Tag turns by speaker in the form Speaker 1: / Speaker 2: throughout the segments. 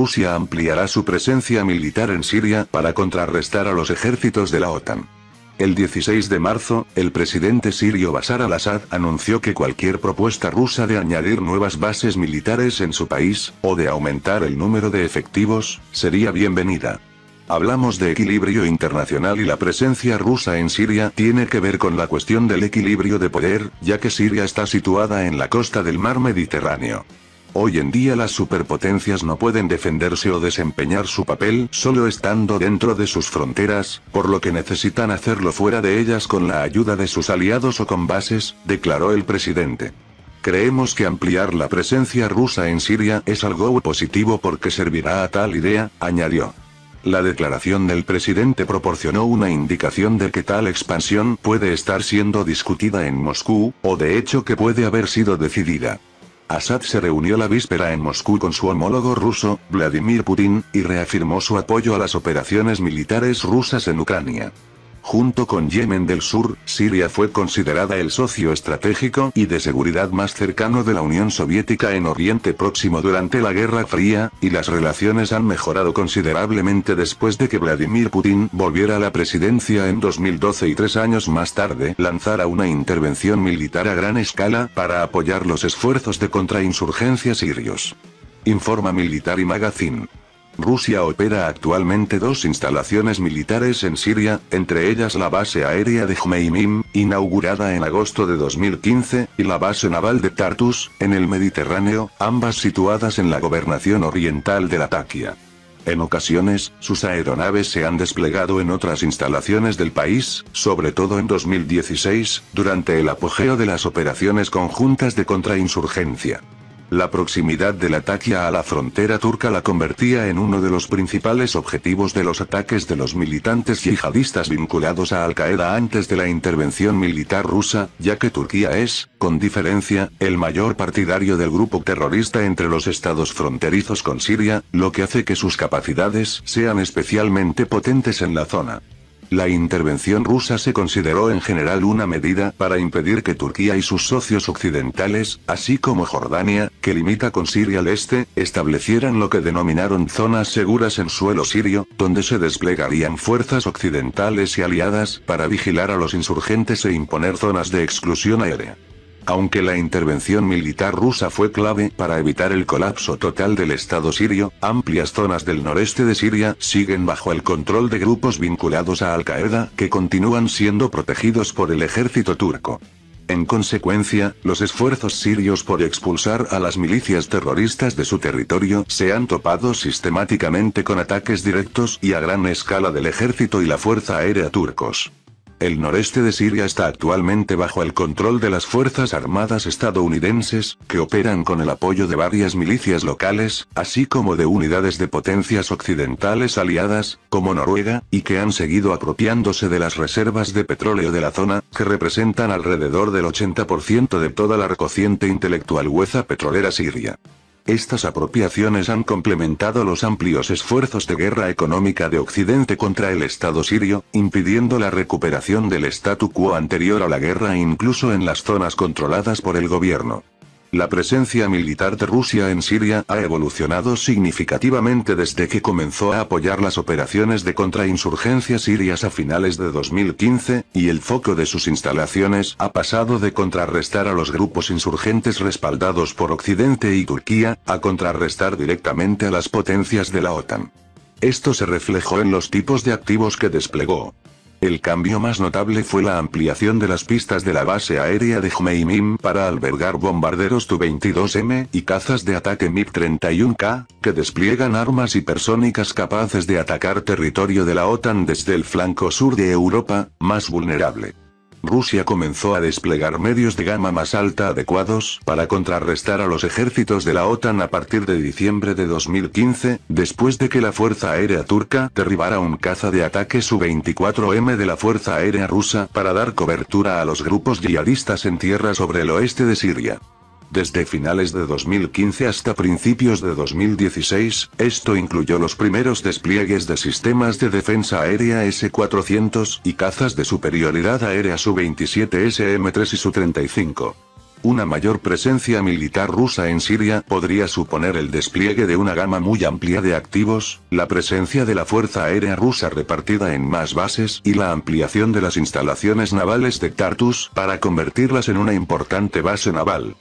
Speaker 1: Rusia ampliará su presencia militar en Siria para contrarrestar a los ejércitos de la OTAN. El 16 de marzo, el presidente sirio Bashar al-Assad anunció que cualquier propuesta rusa de añadir nuevas bases militares en su país, o de aumentar el número de efectivos, sería bienvenida. Hablamos de equilibrio internacional y la presencia rusa en Siria tiene que ver con la cuestión del equilibrio de poder, ya que Siria está situada en la costa del mar Mediterráneo. Hoy en día las superpotencias no pueden defenderse o desempeñar su papel solo estando dentro de sus fronteras, por lo que necesitan hacerlo fuera de ellas con la ayuda de sus aliados o con bases, declaró el presidente. Creemos que ampliar la presencia rusa en Siria es algo positivo porque servirá a tal idea, añadió. La declaración del presidente proporcionó una indicación de que tal expansión puede estar siendo discutida en Moscú, o de hecho que puede haber sido decidida. Assad se reunió la víspera en Moscú con su homólogo ruso, Vladimir Putin, y reafirmó su apoyo a las operaciones militares rusas en Ucrania. Junto con Yemen del Sur, Siria fue considerada el socio estratégico y de seguridad más cercano de la Unión Soviética en Oriente Próximo durante la Guerra Fría, y las relaciones han mejorado considerablemente después de que Vladimir Putin volviera a la presidencia en 2012 y tres años más tarde lanzara una intervención militar a gran escala para apoyar los esfuerzos de contrainsurgencia sirios. Informa Military Magazine. Rusia opera actualmente dos instalaciones militares en Siria, entre ellas la base aérea de Jmeimim, inaugurada en agosto de 2015, y la base naval de Tartus, en el Mediterráneo, ambas situadas en la gobernación oriental de la Latakia. En ocasiones, sus aeronaves se han desplegado en otras instalaciones del país, sobre todo en 2016, durante el apogeo de las operaciones conjuntas de contrainsurgencia. La proximidad de la a la frontera turca la convertía en uno de los principales objetivos de los ataques de los militantes yihadistas vinculados a Al-Qaeda antes de la intervención militar rusa, ya que Turquía es, con diferencia, el mayor partidario del grupo terrorista entre los estados fronterizos con Siria, lo que hace que sus capacidades sean especialmente potentes en la zona. La intervención rusa se consideró en general una medida para impedir que Turquía y sus socios occidentales, así como Jordania, que limita con Siria al este, establecieran lo que denominaron zonas seguras en suelo sirio, donde se desplegarían fuerzas occidentales y aliadas para vigilar a los insurgentes e imponer zonas de exclusión aérea. Aunque la intervención militar rusa fue clave para evitar el colapso total del Estado sirio, amplias zonas del noreste de Siria siguen bajo el control de grupos vinculados a Al-Qaeda que continúan siendo protegidos por el ejército turco. En consecuencia, los esfuerzos sirios por expulsar a las milicias terroristas de su territorio se han topado sistemáticamente con ataques directos y a gran escala del ejército y la fuerza aérea turcos. El noreste de Siria está actualmente bajo el control de las Fuerzas Armadas estadounidenses, que operan con el apoyo de varias milicias locales, así como de unidades de potencias occidentales aliadas, como Noruega, y que han seguido apropiándose de las reservas de petróleo de la zona, que representan alrededor del 80% de toda la recociente intelectual hueza petrolera siria. Estas apropiaciones han complementado los amplios esfuerzos de guerra económica de Occidente contra el Estado sirio, impidiendo la recuperación del statu quo anterior a la guerra incluso en las zonas controladas por el gobierno. La presencia militar de Rusia en Siria ha evolucionado significativamente desde que comenzó a apoyar las operaciones de contrainsurgencia sirias a finales de 2015, y el foco de sus instalaciones ha pasado de contrarrestar a los grupos insurgentes respaldados por Occidente y Turquía, a contrarrestar directamente a las potencias de la OTAN. Esto se reflejó en los tipos de activos que desplegó, el cambio más notable fue la ampliación de las pistas de la base aérea de Jmeimim para albergar bombarderos Tu-22M y cazas de ataque MiG-31K, que despliegan armas hipersónicas capaces de atacar territorio de la OTAN desde el flanco sur de Europa, más vulnerable. Rusia comenzó a desplegar medios de gama más alta adecuados para contrarrestar a los ejércitos de la OTAN a partir de diciembre de 2015, después de que la Fuerza Aérea Turca derribara un caza de ataque Su-24M de la Fuerza Aérea Rusa para dar cobertura a los grupos yihadistas en tierra sobre el oeste de Siria. Desde finales de 2015 hasta principios de 2016, esto incluyó los primeros despliegues de sistemas de defensa aérea S-400 y cazas de superioridad aérea Su-27 SM-3 y Su-35. Una mayor presencia militar rusa en Siria podría suponer el despliegue de una gama muy amplia de activos, la presencia de la Fuerza Aérea Rusa repartida en más bases y la ampliación de las instalaciones navales de Tartus para convertirlas en una importante base naval.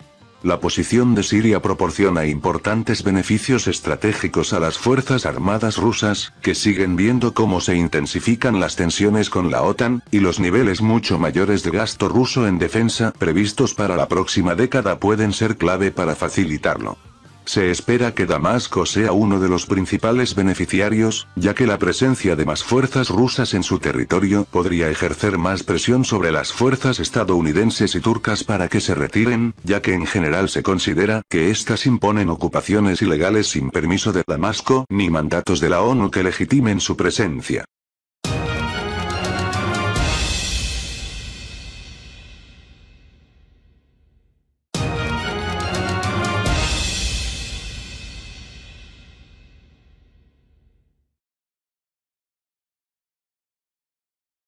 Speaker 1: La posición de Siria proporciona importantes beneficios estratégicos a las Fuerzas Armadas rusas, que siguen viendo cómo se intensifican las tensiones con la OTAN, y los niveles mucho mayores de gasto ruso en defensa previstos para la próxima década pueden ser clave para facilitarlo. Se espera que Damasco sea uno de los principales beneficiarios, ya que la presencia de más fuerzas rusas en su territorio podría ejercer más presión sobre las fuerzas estadounidenses y turcas para que se retiren, ya que en general se considera que éstas imponen ocupaciones ilegales sin permiso de Damasco ni mandatos de la ONU que legitimen su presencia.